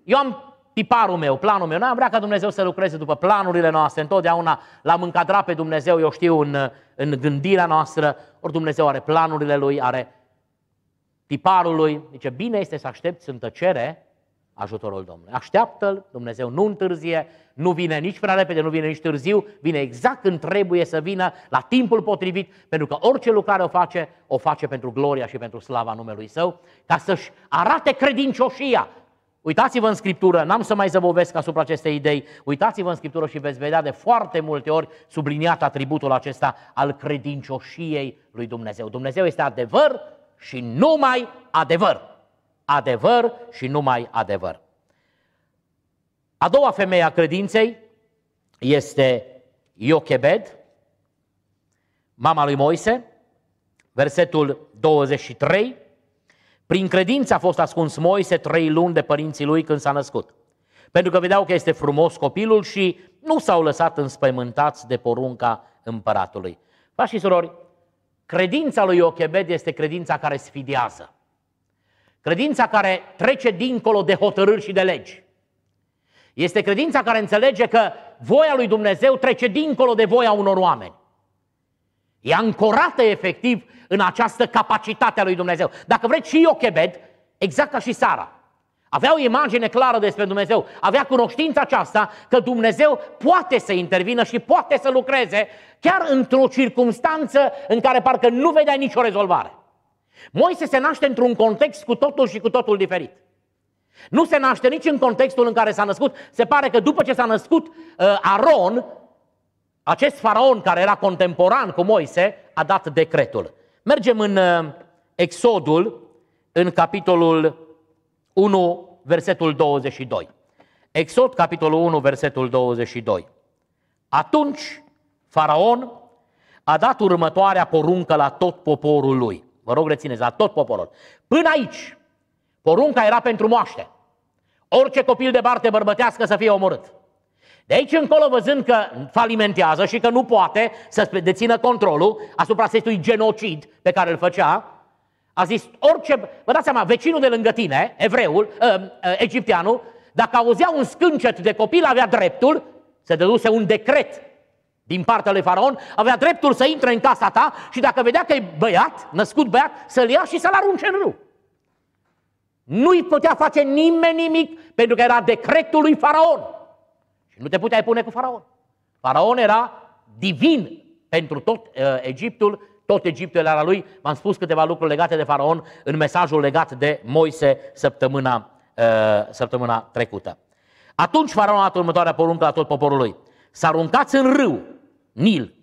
eu am tiparul meu, planul meu, noi am vrea ca Dumnezeu să lucreze după planurile noastre, întotdeauna l-am încadrat pe Dumnezeu, eu știu, în, în gândirea noastră, ori Dumnezeu are planurile Lui, are tiparul Lui. Zice, bine este să aștepți în tăcere ajutorul Domnului. Așteaptă-l, Dumnezeu nu întârzie, nu vine nici prea repede, nu vine nici târziu, vine exact când trebuie să vină, la timpul potrivit, pentru că orice lucrare o face, o face pentru gloria și pentru slava numelui Său, ca să-și arate credincioșia. Uitați-vă în Scriptură, n-am să mai zăbovesc asupra acestei idei, uitați-vă în Scriptură și veți vedea de foarte multe ori subliniat atributul acesta al credincioșiei lui Dumnezeu. Dumnezeu este adevăr și numai adevăr adevăr și numai adevăr. A doua femeie a credinței este Iochebed, mama lui Moise, versetul 23. Prin credință a fost ascuns Moise trei luni de părinții lui când s-a născut. Pentru că vedeau că este frumos copilul și nu s-au lăsat înspăimântați de porunca împăratului. Frați și surori, credința lui Iochebed este credința care sfidează. Credința care trece dincolo de hotărâri și de legi. Este credința care înțelege că voia lui Dumnezeu trece dincolo de voia unor oameni. E ancorată efectiv în această capacitate a lui Dumnezeu. Dacă vreți și Iochebed, exact ca și Sara, avea o imagine clară despre Dumnezeu, avea cunoștința aceasta că Dumnezeu poate să intervină și poate să lucreze chiar într-o circunstanță în care parcă nu vedea nicio rezolvare. Moise se naște într-un context cu totul și cu totul diferit. Nu se naște nici în contextul în care s-a născut. Se pare că după ce s-a născut uh, Aron, acest faraon care era contemporan cu Moise, a dat decretul. Mergem în uh, Exodul, în capitolul 1, versetul 22. Exod, capitolul 1, versetul 22. Atunci, faraon a dat următoarea poruncă la tot poporul lui – Vă rog, rețineți, la tot poporul. Până aici, porunca era pentru moaște. Orice copil de barte bărbătească să fie omorât. De aici încolo, văzând că falimentează și că nu poate să dețină controlul asupra acestui genocid pe care îl făcea, a zis orice... Vă dați seama, vecinul de lângă tine, evreul, ă, ă, egipteanul, dacă auzea un scâncet de copil, avea dreptul să dăduse un decret din partea lui Faraon, avea dreptul să intre în casa ta și dacă vedea că e băiat, născut băiat, să-l ia și să-l arunce în râu. Nu-i putea face nimeni nimic, pentru că era decretul lui Faraon. Și nu te puteai pune cu Faraon. Faraon era divin pentru tot uh, Egiptul, tot Egiptul era lui. V-am spus câteva lucruri legate de Faraon în mesajul legat de Moise săptămâna, uh, săptămâna trecută. Atunci Faraon a dat următoarea poruncă la tot poporul lui. Să aruncați în râu Nil,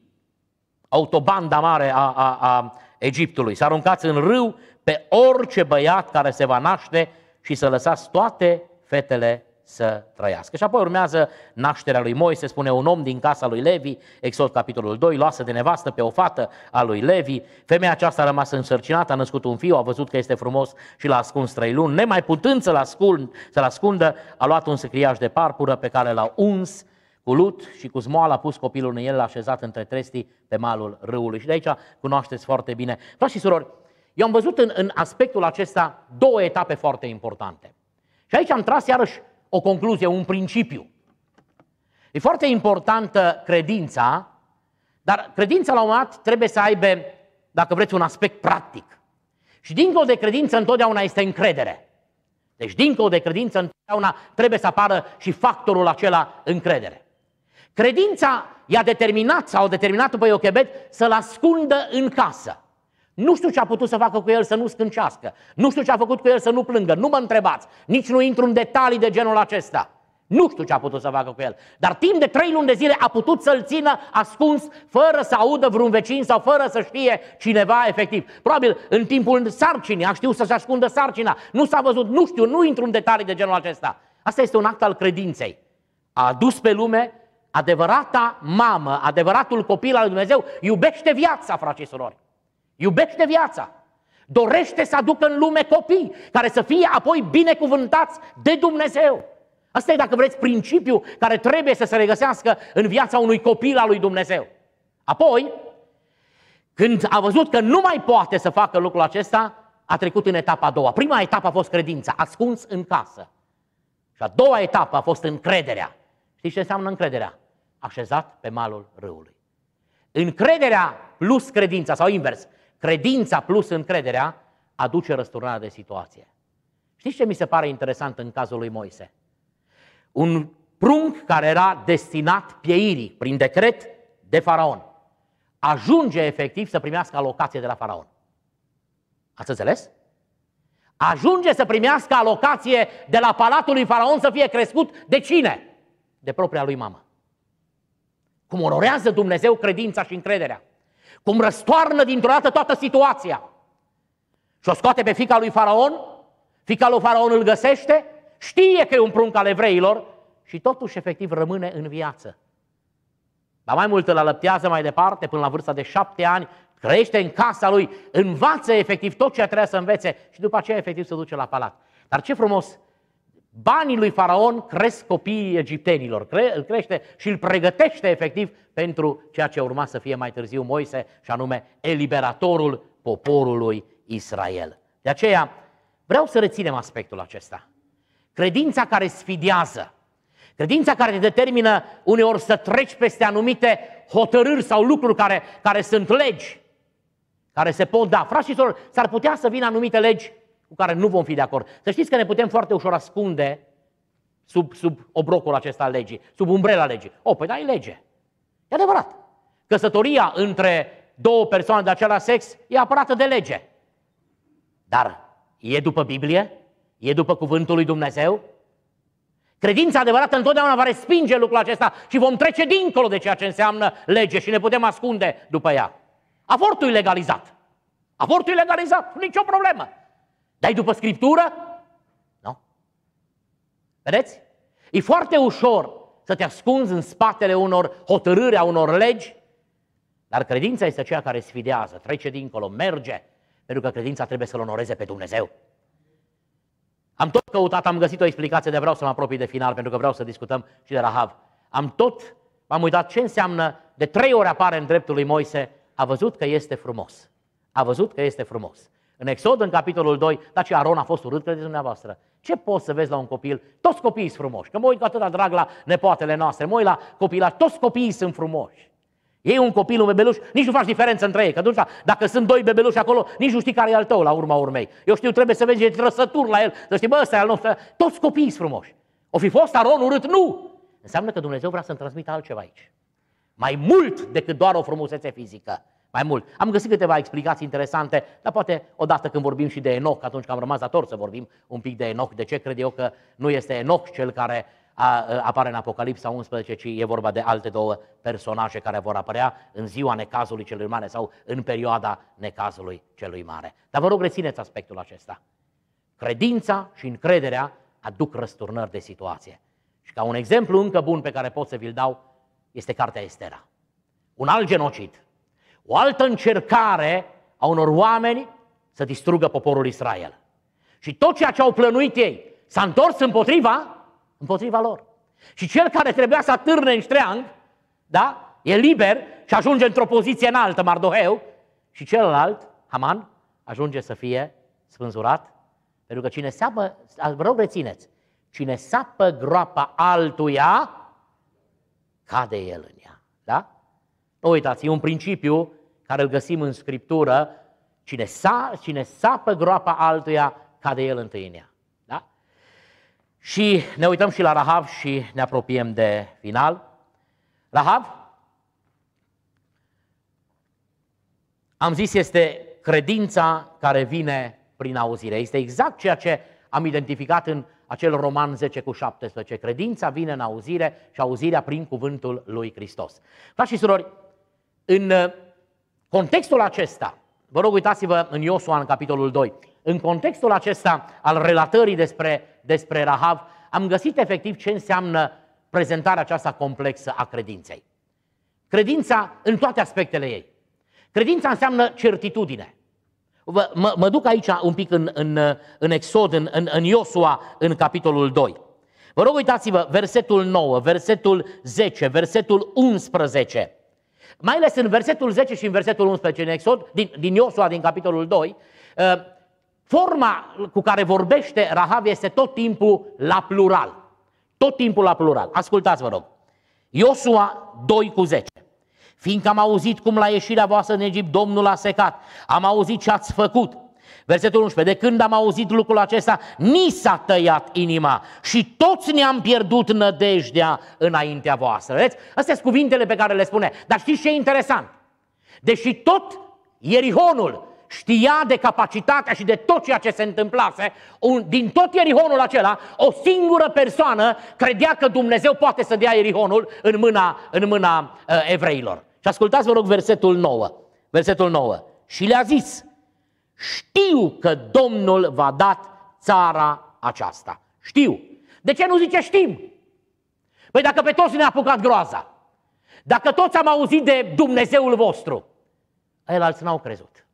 autobanda mare a, a, a Egiptului. Să aruncați în râu pe orice băiat care se va naște și să lăsați toate fetele să trăiască. Și apoi urmează nașterea lui Moise, spune un om din casa lui Levi, Exod capitolul 2, luasă de nevastă pe o fată a lui Levi. Femeia aceasta a rămas însărcinată, a născut un fiu, a văzut că este frumos și l-a ascuns trei luni. Nemai putând să-l ascund, să ascundă, a luat un săcriaș de parpură pe care l-a uns cu Lut și cu Zmoal a pus copilul în el, l-a așezat între trestii pe malul râului. Și de aici cunoașteți foarte bine. Frați și surori, eu am văzut în, în aspectul acesta două etape foarte importante. Și aici am tras iarăși o concluzie, un principiu. E foarte importantă credința, dar credința la un moment dat trebuie să aibă, dacă vreți, un aspect practic. Și dincolo de credință întotdeauna este încredere. Deci dincolo de credință întotdeauna trebuie să apară și factorul acela încredere. Credința i-a determinat sau a determinat pe Iochebed să-l ascundă în casă. Nu știu ce a putut să facă cu el să nu scâncească. Nu știu ce a făcut cu el să nu plângă. Nu mă întrebați. Nici nu intru în detalii de genul acesta. Nu știu ce a putut să facă cu el. Dar timp de trei luni de zile a putut să-l țină ascuns, fără să audă vreun vecin sau fără să știe cineva efectiv. Probabil în timpul sarcinii a știut să-și ascundă sarcina. Nu s-a văzut, nu știu, nu intru în detalii de genul acesta. Asta este un act al credinței. A adus pe lume Adevărata mamă, adevăratul copil al lui Dumnezeu iubește viața, frate și surori. Iubește viața. Dorește să aducă în lume copii care să fie apoi binecuvântați de Dumnezeu. Asta e, dacă vreți, principiul care trebuie să se regăsească în viața unui copil al lui Dumnezeu. Apoi, când a văzut că nu mai poate să facă lucrul acesta, a trecut în etapa a doua. Prima etapă a fost credința, ascuns în casă. Și a doua etapă a fost încrederea. Știți ce înseamnă încrederea? așezat pe malul râului. Încrederea plus credința, sau invers, credința plus încrederea aduce răsturnarea de situație. Știți ce mi se pare interesant în cazul lui Moise? Un prunc care era destinat pieirii prin decret de faraon ajunge efectiv să primească alocație de la faraon. Ați înțeles? Ajunge să primească alocație de la palatul lui faraon să fie crescut de cine? De propria lui mamă. Cum ororează Dumnezeu credința și încrederea. Cum răstoarnă dintr-o dată toată situația. Și o scoate pe fica lui Faraon, fica lui Faraon îl găsește, știe că e un prunc al evreilor și totuși efectiv rămâne în viață. Dar mai mult îl alăptează mai departe, până la vârsta de șapte ani, crește în casa lui, învață efectiv tot ce trebuie să învețe și după aceea efectiv se duce la palat. Dar ce frumos banii lui Faraon cresc copiii egiptenilor, cre- îl crește și îl pregătește efectiv pentru ceea ce urma să fie mai târziu Moise, și anume eliberatorul poporului Israel. De aceea vreau să reținem aspectul acesta. Credința care sfidează, credința care te determină uneori să treci peste anumite hotărâri sau lucruri care, care sunt legi, care se pot da. Frați s-ar putea să vină anumite legi cu care nu vom fi de acord. Să știți că ne putem foarte ușor ascunde sub, sub obrocul acesta al legii, sub umbrela legii. O, păi da, e lege. E adevărat. Căsătoria între două persoane de același sex e apărată de lege. Dar e după Biblie? E după cuvântul lui Dumnezeu? Credința adevărată întotdeauna va respinge lucrul acesta și vom trece dincolo de ceea ce înseamnă lege și ne putem ascunde după ea. Avortul e legalizat. Avortul e legalizat, nicio problemă. Dai după Scriptură? Nu. Vedeți? E foarte ușor să te ascunzi în spatele unor hotărâri, a unor legi, dar credința este aceea care sfidează, trece dincolo, merge, pentru că credința trebuie să-L onoreze pe Dumnezeu. Am tot căutat, am găsit o explicație, de vreau să mă apropii de final, pentru că vreau să discutăm și de Rahav. Am tot, m-am uitat ce înseamnă, de trei ori apare în dreptul lui Moise, a văzut că este frumos. A văzut că este frumos. În Exod, în capitolul 2, dar și Aron a fost urât, credeți dumneavoastră. Ce poți să vezi la un copil? Toți copiii sunt frumoși. Că mă uit cu atâta drag la nepoatele noastre, mă uit la copila, toți copiii sunt frumoși. Ei un copil, un bebeluș, nici nu faci diferență între ei. Că atunci, dacă sunt doi bebeluși acolo, nici nu știi care e al tău la urma urmei. Eu știu, trebuie să vezi trăsături la el, să știi, bă, ăsta e al nostru. Toți copiii sunt frumoși. O fi fost Aron urât? Nu! Înseamnă că Dumnezeu vrea să-mi transmită altceva aici. Mai mult decât doar o frumusețe fizică mai mult. Am găsit câteva explicații interesante, dar poate odată când vorbim și de Enoch, atunci că am rămas dator să vorbim un pic de Enoch, de ce cred eu că nu este Enoch cel care a, apare în Apocalipsa 11, ci e vorba de alte două personaje care vor apărea în ziua necazului celui mare sau în perioada necazului celui mare. Dar vă rog, rețineți aspectul acesta. Credința și încrederea aduc răsturnări de situație. Și ca un exemplu încă bun pe care pot să vi-l dau, este cartea Estera. Un alt genocid, o altă încercare a unor oameni să distrugă poporul Israel. Și tot ceea ce au plănuit ei s-a întors împotriva, împotriva lor. Și cel care trebuia să atârne în ștreang, da, e liber și ajunge într-o poziție înaltă, Mardoheu, și celălalt, Haman, ajunge să fie spânzurat, pentru că cine sapă, vă rog rețineți, cine sapă groapa altuia, cade el în ea. Da? Nu uitați, e un principiu care îl găsim în Scriptură, cine, sa, cine sapă groapa altuia, cade el întâi în ea. Da? Și ne uităm și la Rahav și ne apropiem de final. Rahav, am zis, este credința care vine prin auzire. Este exact ceea ce am identificat în acel roman 10 cu 17. Credința vine în auzire și auzirea prin cuvântul lui Hristos. Frați și surori, în Contextul acesta, vă rog uitați-vă în Iosua în capitolul 2, în contextul acesta al relatării despre, despre Rahav, am găsit efectiv ce înseamnă prezentarea aceasta complexă a credinței. Credința în toate aspectele ei. Credința înseamnă certitudine. Vă, mă, mă duc aici un pic în, în, în Exod, în, în, în Iosua, în capitolul 2. Vă rog, uitați-vă, versetul 9, versetul 10, versetul 11 mai ales în versetul 10 și în versetul 11, în Exod, din, din Iosua, din capitolul 2, uh, forma cu care vorbește Rahav este tot timpul la plural. Tot timpul la plural. Ascultați, vă rog. Iosua 2 cu 10. Fiindcă am auzit cum la ieșirea voastră în Egipt Domnul a secat, am auzit ce ați făcut, Versetul 11. De când am auzit lucrul acesta, ni s-a tăiat inima și toți ne-am pierdut nădejdea înaintea voastră. Vedeți? Astea sunt cuvintele pe care le spune. Dar știți ce e interesant? Deși tot Ierihonul știa de capacitatea și de tot ceea ce se întâmplase, un, din tot Ierihonul acela, o singură persoană credea că Dumnezeu poate să dea Ierihonul în mâna, în mâna uh, evreilor. Și ascultați, vă rog, versetul 9. Versetul 9. Și le-a zis, știu că Domnul va dat țara aceasta. Știu. De ce nu zice știm? Păi dacă pe toți ne-a apucat groaza, dacă toți am auzit de Dumnezeul vostru, el alții n-au crezut.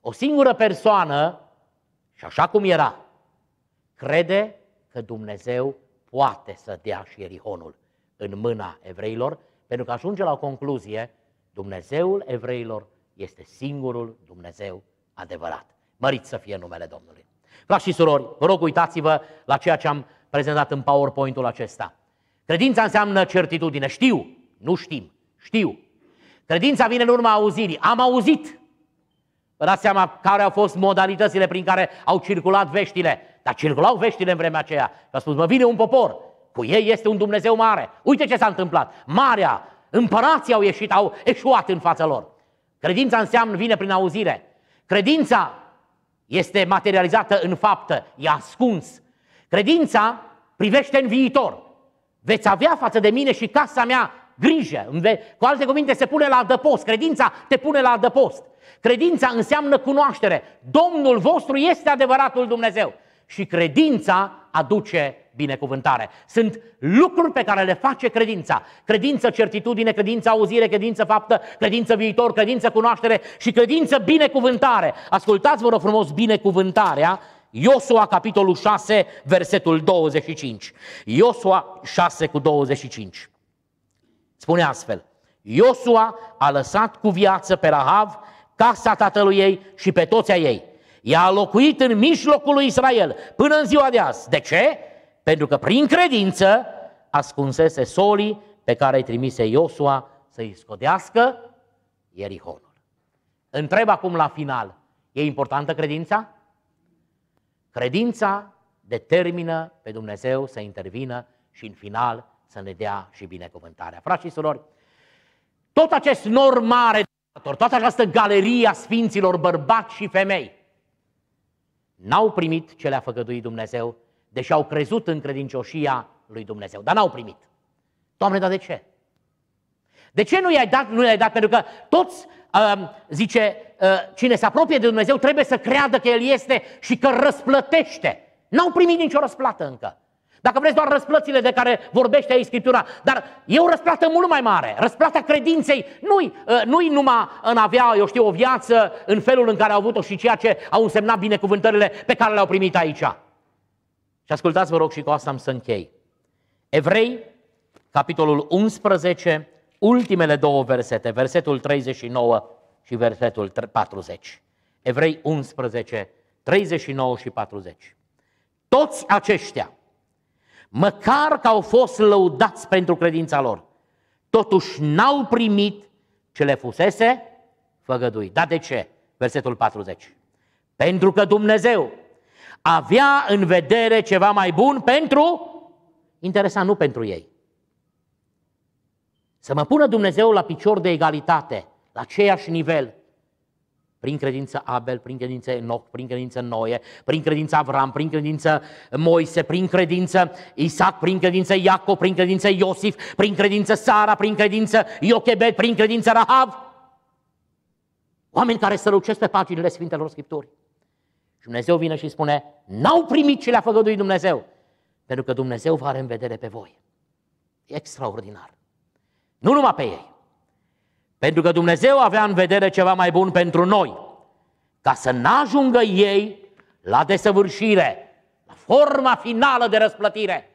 O singură persoană, și așa cum era, crede că Dumnezeu poate să dea și Erihonul în mâna evreilor, pentru că ajunge la o concluzie, Dumnezeul evreilor este singurul Dumnezeu adevărat. Mărit să fie numele Domnului. Frați și surori, vă rog uitați-vă la ceea ce am prezentat în PowerPoint-ul acesta. Credința înseamnă certitudine. Știu, nu știm, știu. Credința vine în urma auzirii. Am auzit. Vă dați seama care au fost modalitățile prin care au circulat veștile. Dar circulau veștile în vremea aceea. Și a spus, mă vine un popor, cu ei este un Dumnezeu mare. Uite ce s-a întâmplat. Marea, împărații au ieșit, au eșuat în fața lor. Credința înseamnă, vine prin auzire. Credința este materializată în faptă, e ascuns. Credința privește în viitor. Veți avea față de mine și casa mea grijă. Cu alte cuvinte, se pune la adăpost. Credința te pune la adăpost. Credința înseamnă cunoaștere. Domnul vostru este adevăratul Dumnezeu. Și credința aduce binecuvântare. Sunt lucruri pe care le face credința. Credință, certitudine, credință, auzire, credință, faptă, credință, viitor, credință, cunoaștere și credință, binecuvântare. Ascultați, vă rog frumos, binecuvântarea Iosua, capitolul 6, versetul 25. Iosua 6 cu 25. Spune astfel, Iosua a lăsat cu viață pe Rahav, casa tatălui ei și pe toți ei ea a locuit în mijlocul lui Israel până în ziua de azi. De ce? Pentru că prin credință ascunsese solii pe care îi trimise Iosua să-i scodească Ierihonul. Întreb acum la final, e importantă credința? Credința determină pe Dumnezeu să intervină și în final să ne dea și binecuvântarea. Frați și surori, tot acest nor mare, toată această galerie a sfinților bărbați și femei, N-au primit ce le-a făgăduit Dumnezeu, deși au crezut în credincioșia lui Dumnezeu, dar n-au primit. Doamne, dar de ce? De ce nu i-ai dat? Nu i-ai dat pentru că toți, uh, zice, uh, cine se apropie de Dumnezeu trebuie să creadă că El este și că răsplătește. N-au primit nicio răsplată încă. Dacă vreți doar răsplățile de care vorbește aici Scriptura, dar e o răsplată mult mai mare. Răsplata credinței nu-i, ă, nu numai în avea, eu știu, o viață în felul în care au avut-o și ceea ce au însemnat binecuvântările pe care le-au primit aici. Și ascultați, vă rog, și cu asta am să închei. Evrei, capitolul 11, ultimele două versete, versetul 39 și versetul 40. Evrei 11, 39 și 40. Toți aceștia, măcar că au fost lăudați pentru credința lor, totuși n-au primit ce le fusese făgădui. Dar de ce? Versetul 40. Pentru că Dumnezeu avea în vedere ceva mai bun pentru, interesant, nu pentru ei. Să mă pună Dumnezeu la picior de egalitate, la aceeași nivel – prin credință Abel, prin credință Enoch, prin credință Noe, prin credință Avram, prin credință Moise, prin credință Isaac, prin credință Iacob, prin credință Iosif, prin credință Sara, prin credință Iochebed, prin credință Rahab. Oameni care strălucesc pe paginile Sfintelor Scripturi. Și Dumnezeu vine și spune, n-au primit ce le-a făgăduit Dumnezeu, pentru că Dumnezeu va are în vedere pe voi. E extraordinar. Nu numai pe ei, pentru că Dumnezeu avea în vedere ceva mai bun pentru noi, ca să n-ajungă ei la desăvârșire, la forma finală de răsplătire,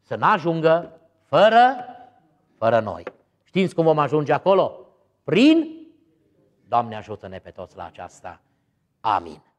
să n-ajungă fără, fără noi. Știți cum vom ajunge acolo? Prin? Doamne ajută-ne pe toți la aceasta. Amin.